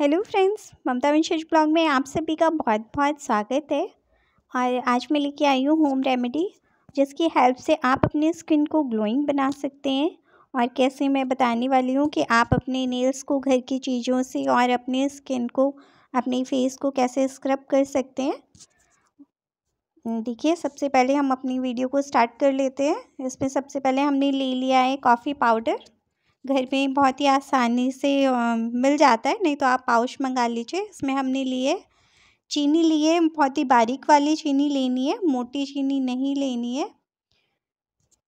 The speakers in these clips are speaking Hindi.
हेलो फ्रेंड्स ममता विशेष ब्लॉग में आप सभी का बहुत बहुत स्वागत है और आज मैं लेके आई हूँ होम रेमेडी जिसकी हेल्प से आप अपने स्किन को ग्लोइंग बना सकते हैं और कैसे मैं बताने वाली हूँ कि आप अपने नेल्स को घर की चीज़ों से और अपने स्किन को अपने फेस को कैसे स्क्रब कर सकते हैं हम्म, देखिए सबसे पहले हम अपनी वीडियो को स्टार्ट कर लेते हैं इसमें सबसे पहले हमने ले लिया है कॉफ़ी पाउडर घर में बहुत ही आसानी से मिल जाता है नहीं तो आप पाउच मंगा लीजिए इसमें हमने लिए चीनी लिए बहुत ही बारीक वाली चीनी लेनी है मोटी चीनी नहीं लेनी है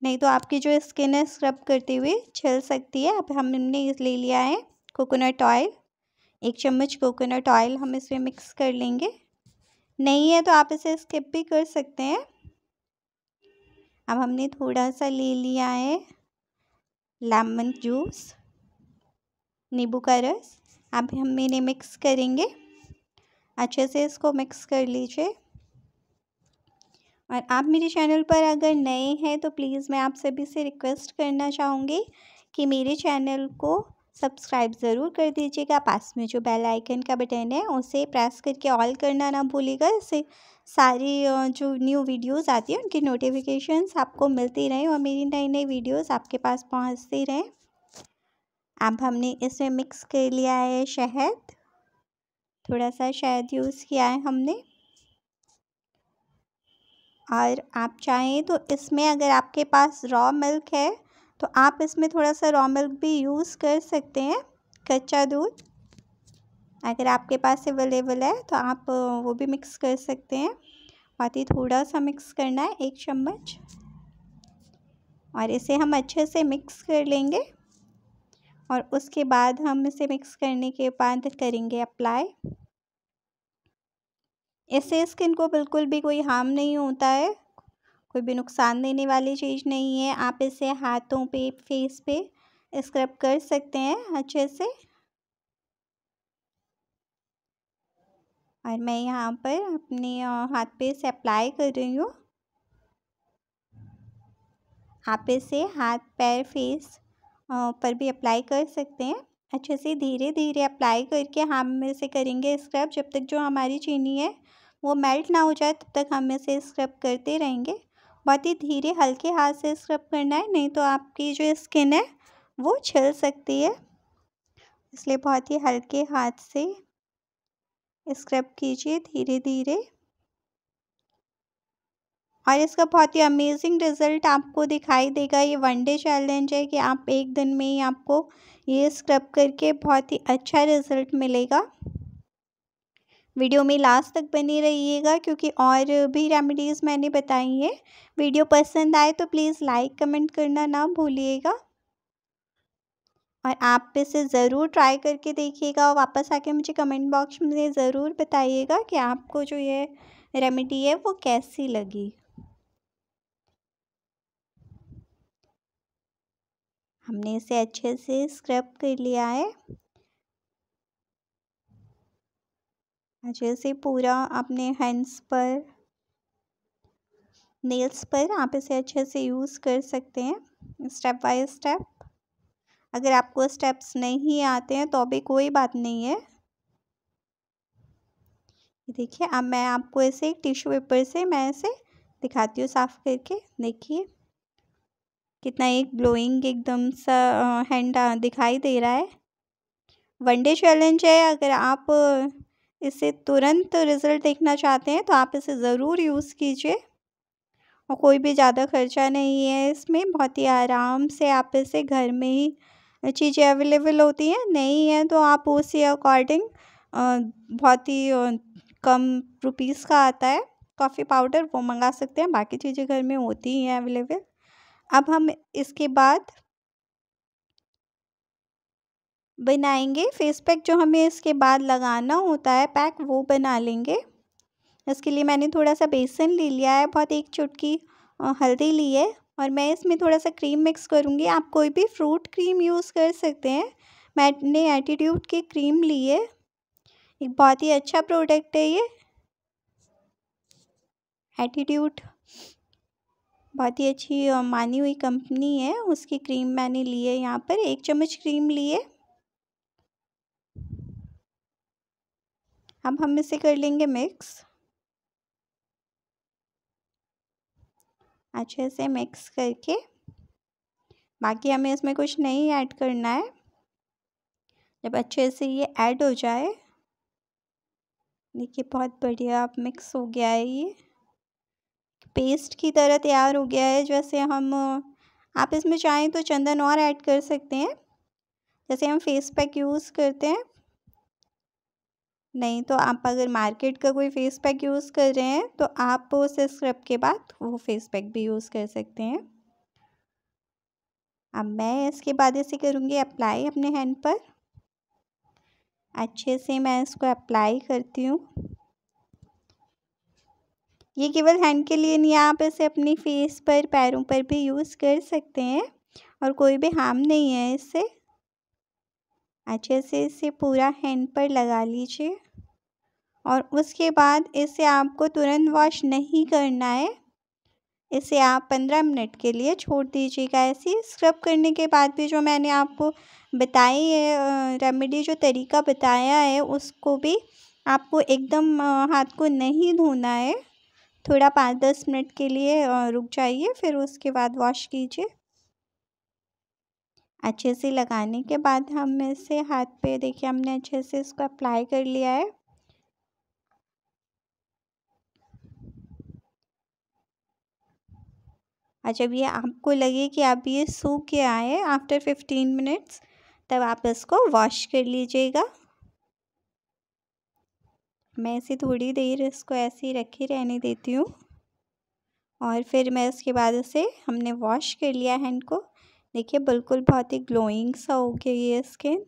नहीं तो आपकी जो स्किन है स्क्रब करते हुए छिल सकती है अब हमने ले लिया है कोकोनट ऑयल एक चम्मच कोकोनट ऑयल हम इसमें मिक्स कर लेंगे नहीं है तो आप इसे स्किप भी कर सकते हैं अब हमने थोड़ा सा ले लिया है लेमन जूस नींबू का रस अब हम इन्हें मिक्स करेंगे अच्छे से इसको मिक्स कर लीजिए और आप मेरे चैनल पर अगर नए हैं तो प्लीज़ मैं आप सभी से रिक्वेस्ट करना चाहूँगी कि मेरे चैनल को सब्सक्राइब ज़रूर कर दीजिएगा पास में जो बेल आइकन का बटन है उसे प्रेस करके ऑल करना ना भूलिएगा इससे सारी जो न्यू वीडियोस आती हैं उनकी नोटिफिकेशंस आपको मिलती रहें और मेरी नई नई वीडियोस आपके पास पहुंचती रहें अब हमने इसमें मिक्स कर लिया है शहद थोड़ा सा शहद यूज़ किया है हमने और आप चाहें तो इसमें अगर आपके पास रॉ मिल्क है तो आप इसमें थोड़ा सा रॉ मिल्क भी यूज़ कर सकते हैं कच्चा दूध अगर आपके पास अवेलेबल है तो आप वो भी मिक्स कर सकते हैं बात ही थोड़ा सा मिक्स करना है एक चम्मच और इसे हम अच्छे से मिक्स कर लेंगे और उसके बाद हम इसे मिक्स करने के बाद करेंगे अप्लाई इससे स्किन को बिल्कुल भी कोई हार्म नहीं होता है कोई भी नुकसान देने वाली चीज़ नहीं है आप इसे हाथों पे फेस पे स्क्रब कर सकते हैं अच्छे से और मैं यहाँ पर अपने हाथ पे इसे अप्लाई कर रही हूँ आप इसे हाथ पैर फेस पर भी अप्लाई कर सकते हैं अच्छे से धीरे धीरे अप्लाई करके हम इसे करेंगे स्क्रब जब तक जो हमारी चीनी है वो मेल्ट ना हो जाए तब तक हम इसे स्क्रब करते रहेंगे बहुत ही धीरे हल्के हाथ से स्क्रब करना है नहीं तो आपकी जो स्किन है वो छिल सकती है इसलिए बहुत ही हल्के हाथ से स्क्रब कीजिए धीरे धीरे और इसका बहुत ही अमेजिंग रिज़ल्ट आपको दिखाई देगा ये वन डे चैलेंज है कि आप एक दिन में ही आपको ये स्क्रब करके बहुत ही अच्छा रिज़ल्ट मिलेगा वीडियो में लास्ट तक बने रहिएगा क्योंकि और भी रेमेडीज़ मैंने बताई हैं वीडियो पसंद आए तो प्लीज़ लाइक कमेंट करना ना भूलिएगा और आप इसे ज़रूर ट्राई करके देखिएगा और वापस आके मुझे कमेंट बॉक्स में ज़रूर बताइएगा कि आपको जो ये रेमेडी है वो कैसी लगी हमने इसे अच्छे से स्क्रब कर लिया है अच्छे से पूरा अपने हैंड्स पर नेल्स पर आप इसे अच्छे से यूज़ कर सकते हैं स्टेप बाय स्टेप अगर आपको स्टेप्स नहीं आते हैं तो भी कोई बात नहीं है देखिए अब मैं आपको इसे टिश्यू पेपर से मैं इसे दिखाती हूँ साफ़ करके देखिए कितना एक ग्लोइंग एकदम सा हैंड दिखाई दे रहा है वनडे चैलेंज है अगर आप इसे तुरंत रिज़ल्ट देखना चाहते हैं तो आप इसे ज़रूर यूज़ कीजिए और कोई भी ज़्यादा खर्चा नहीं है इसमें बहुत ही आराम से आप इसे घर में ही चीज़ें अवेलेबल होती हैं नहीं है तो आप उसी अकॉर्डिंग बहुत ही कम रुपीस का आता है कॉफ़ी पाउडर वो मंगा सकते हैं बाकी चीज़ें घर में होती ही हैं अवेलेबल अब हम इसके बाद बनाएंगे फेस पैक जो हमें इसके बाद लगाना होता है पैक वो बना लेंगे इसके लिए मैंने थोड़ा सा बेसन ले लिया है बहुत एक चुटकी हल्दी ली है और मैं इसमें थोड़ा सा क्रीम मिक्स करूँगी आप कोई भी फ्रूट क्रीम यूज़ कर सकते हैं मैंने एटीट्यूड की क्रीम ली है एक बहुत ही अच्छा प्रोडक्ट है ये एटीट्यूड बहुत ही अच्छी मानी हुई कंपनी है उसकी क्रीम मैंने ली है यहाँ पर एक चम्मच क्रीम ली है अब हम इसे कर लेंगे मिक्स अच्छे से मिक्स करके बाकी हमें इसमें कुछ नहीं ऐड करना है जब अच्छे से ये ऐड हो जाए देखिए बहुत बढ़िया अब मिक्स हो गया है ये पेस्ट की तरह तैयार हो गया है जैसे हम आप इसमें चाहें तो चंदन और ऐड कर सकते हैं जैसे हम फेस पैक यूज़ करते हैं नहीं तो आप अगर मार्केट का कोई फेस पैक यूज़ कर रहे हैं तो आप उस स्क्रब के बाद वो फेस पैक भी यूज़ कर सकते हैं अब मैं इसके बाद इसे करूँगी अप्लाई अपने हैंड पर अच्छे से मैं इसको अप्लाई करती हूँ ये केवल हैंड के लिए नहीं आप इसे अपनी फेस पर पैरों पर भी यूज़ कर सकते हैं और कोई भी हार्म नहीं है इससे अच्छे से इसे पूरा हैंड पर लगा लीजिए और उसके बाद इसे आपको तुरंत वॉश नहीं करना है इसे आप पंद्रह मिनट के लिए छोड़ दीजिएगा ऐसी स्क्रब करने के बाद भी जो मैंने आपको बताई है रेमेडी जो तरीका बताया है उसको भी आपको एकदम हाथ को नहीं धोना है थोड़ा पाँच दस मिनट के लिए रुक जाइए फिर उसके बाद वॉश कीजिए अच्छे से लगाने के बाद हम इसे हाथ पे देखिए हमने अच्छे से इसको अप्लाई कर लिया है और जब ये आपको लगे कि आप ये सूख के आए आफ्टर फिफ्टीन मिनट्स तब आप इसको वॉश कर लीजिएगा मैं इसे थोड़ी देर इसको ऐसे ही रखे रहने देती हूँ और फिर मैं इसके बाद इसे हमने वॉश कर लिया हैंड को देखिए बिल्कुल बहुत ही ग्लोइंग सा हो गया ये स्किन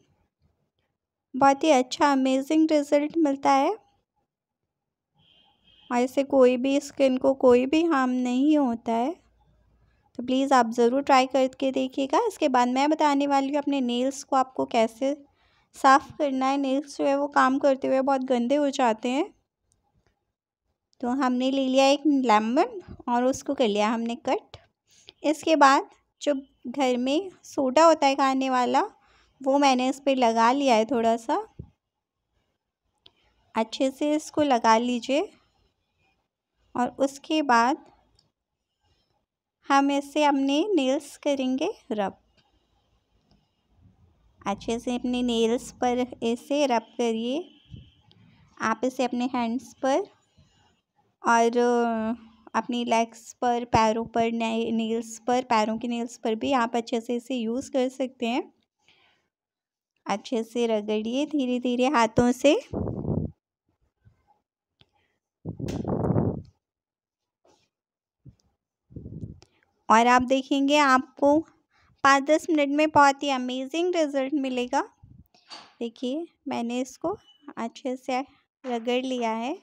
बहुत ही अच्छा अमेजिंग रिज़ल्ट मिलता है और इसे कोई भी स्किन को कोई भी हार्म नहीं होता है तो प्लीज़ आप ज़रूर ट्राई करके देखिएगा इसके बाद मैं बताने वाली हूँ अपने नेल्स को आपको कैसे साफ़ करना है नेल्स जो है वो काम करते हुए बहुत गंदे हो जाते हैं तो हमने ले लिया एक लेमन और उसको कर लिया हमने कट इसके बाद जो घर में सोडा होता है खाने वाला वो मैंने इस पर लगा लिया है थोड़ा सा अच्छे से इसको लगा लीजिए और उसके बाद हम ऐसे अपने नेल्स करेंगे रब अच्छे से अपने नेल्स पर ऐसे रब करिए आप इसे अपने हैंड्स पर और अपनी लेग्स पर पैरों पर नेल्स पर पैरों के नेल्स पर भी आप अच्छे से इसे यूज़ कर सकते हैं अच्छे से रगड़िए धीरे धीरे हाथों से और आप देखेंगे आपको पाँच दस मिनट में बहुत ही अमेजिंग रिज़ल्ट मिलेगा देखिए मैंने इसको अच्छे से रगड़ लिया है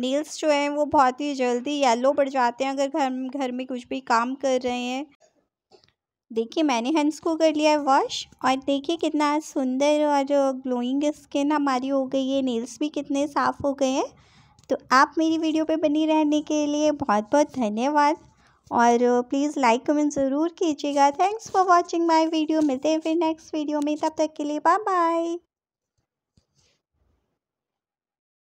नेल्स जो हैं वो बहुत ही जल्दी येलो पड़ जाते हैं अगर घर घर में कुछ भी काम कर रहे हैं देखिए मैंने हैंड्स को कर लिया है वॉश और देखिए कितना सुंदर और ग्लोइंग स्किन हमारी हो गई है नेल्स भी कितने साफ़ हो गए हैं तो आप मेरी वीडियो पे बनी रहने के लिए बहुत बहुत धन्यवाद और प्लीज़ लाइक कमेंट ज़रूर कीजिएगा thanks for watching my video मिलते हैं फिर नेक्स्ट वीडियो में तब तक के लिए बाय बाय